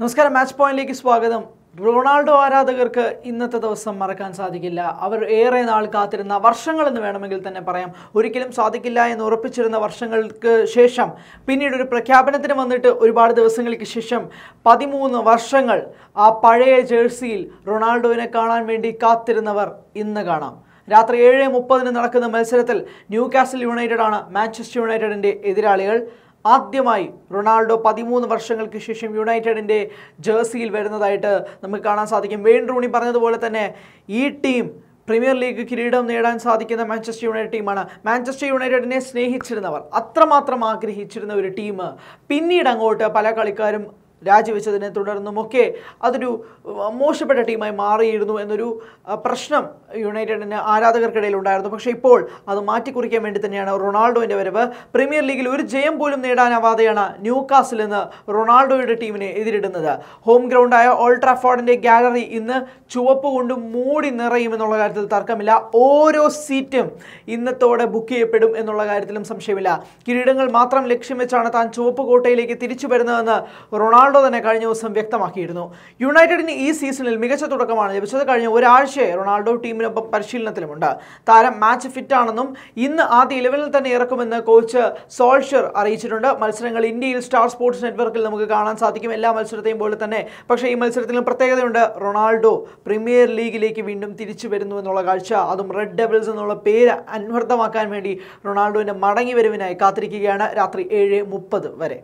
നമസ്കാരം മാച്ച് പോയിന്റിലേക്ക് സ്വാഗതം റൊണാൾഡോ ആരാധകർക്ക് ഇന്നത്തെ ദിവസം മറക്കാൻ സാധിക്കില്ല അവർ ഏറെ നാൾ കാത്തിരുന്ന വർഷങ്ങളെന്ന് വേണമെങ്കിൽ തന്നെ പറയാം ഒരിക്കലും സാധിക്കില്ല എന്ന് ഉറപ്പിച്ചിരുന്ന വർഷങ്ങൾക്ക് ശേഷം പിന്നീട് ഒരു പ്രഖ്യാപനത്തിന് വന്നിട്ട് ഒരുപാട് ദിവസങ്ങൾക്ക് ശേഷം പതിമൂന്ന് വർഷങ്ങൾ ആ പഴയ ജേഴ്സിയിൽ റൊണാൾഡോവിനെ കാണാൻ വേണ്ടി കാത്തിരുന്നവർ ഇന്ന് കാണാം രാത്രി ഏഴ് മുപ്പതിന് നടക്കുന്ന മത്സരത്തിൽ ന്യൂ കാസിൽ യുണൈറ്റഡ് ആണ് മാഞ്ചസ്റ്റർ യുണൈറ്റഡിൻ്റെ എതിരാളികൾ ആദ്യമായി റൊണാൾഡോ പതിമൂന്ന് വർഷങ്ങൾക്ക് ശേഷം യുണൈറ്റഡിൻ്റെ ജേഴ്സിയിൽ വരുന്നതായിട്ട് നമുക്ക് കാണാൻ സാധിക്കും വെയിൻ റൂണി പറഞ്ഞതുപോലെ തന്നെ ഈ ടീം പ്രീമിയർ ലീഗ് കിരീടം നേടാൻ സാധിക്കുന്ന മാഞ്ചസ്റ്റർ യുണൈറ്റഡ് ടീമാണ് മാഞ്ചസ്റ്റർ യുണൈറ്റഡിനെ സ്നേഹിച്ചിരുന്നവർ അത്രമാത്രം ആഗ്രഹിച്ചിരുന്ന ഒരു ടീം പിന്നീട് അങ്ങോട്ട് പല കളിക്കാരും രാജിവെച്ചതിനെ തുടർന്നുമൊക്കെ അതൊരു മോശപ്പെട്ട ടീമായി മാറിയിരുന്നു എന്നൊരു പ്രശ്നം യുണൈറ്റഡിന് ആരാധകർക്കിടയിൽ ഉണ്ടായിരുന്നു പക്ഷേ ഇപ്പോൾ അത് മാറ്റിക്കുറിക്കാൻ വേണ്ടി തന്നെയാണ് റൊണാൾഡോയുടെ വരവ് പ്രീമിയർ ലീഗിൽ ഒരു ജയം പോലും നേടാനാവാതെയാണ് ന്യൂ കാസിൽ നിന്ന് റൊണാൾഡോയുടെ ടീമിനെ എതിരിടുന്നത് ഹോം ഗ്രൗണ്ടായ ഓൾട്രാഫോർഡിൻ്റെ ഗാലറി ഇന്ന് ചുവപ്പ് കൊണ്ട് മൂടി നിറയുമെന്നുള്ള കാര്യത്തിൽ തർക്കമില്ല ഓരോ സീറ്റും ഇന്നത്തോടെ ബുക്ക് ചെയ്യപ്പെടും എന്നുള്ള കാര്യത്തിലും സംശയമില്ല കിരീടങ്ങൾ മാത്രം ലക്ഷ്യം വെച്ചാണ് താൻ ചുവപ്പ് കോട്ടയിലേക്ക് തിരിച്ചു വരുന്നതെന്ന് റൊണാൾഡോ റൊണാൾഡോ തന്നെ കഴിഞ്ഞ ദിവസം വ്യക്തമാക്കിയിരുന്നു യുണൈറ്റഡിന് ഈ സീസണിൽ മികച്ച തുടക്കമാണ് ലഭിച്ചത് കഴിഞ്ഞ ഒരാഴ്ചയെ റൊണാൾഡോ ടീമിനൊപ്പം പരിശീലനത്തിലുമുണ്ട് താരം മാച്ച് ഫിറ്റാണെന്നും ഇന്ന് ആദ്യ ഇലവനിൽ തന്നെ ഇറക്കുമെന്ന് കോച്ച് സോൾഷർ അറിയിച്ചിട്ടുണ്ട് മത്സരങ്ങൾ ഇന്ത്യയിൽ സ്റ്റാർ സ്പോർട്സ് നെറ്റ്വർക്കിൽ നമുക്ക് കാണാൻ സാധിക്കും എല്ലാ മത്സരത്തെയും പോലെ തന്നെ പക്ഷേ ഈ മത്സരത്തിലും പ്രത്യേകതയുണ്ട് റൊണാൾഡോ പ്രീമിയർ ലീഗിലേക്ക് വീണ്ടും തിരിച്ചു വരുന്നു എന്നുള്ള കാഴ്ച അതും റെഡ് ഡെബിൾസ് എന്നുള്ള പേര് അന്വർത്ഥമാക്കാൻ വേണ്ടി റൊണാൾഡോവിൻ്റെ വരുവിനായി കാത്തിരിക്കുകയാണ് രാത്രി ഏഴ് മുപ്പത് വരെ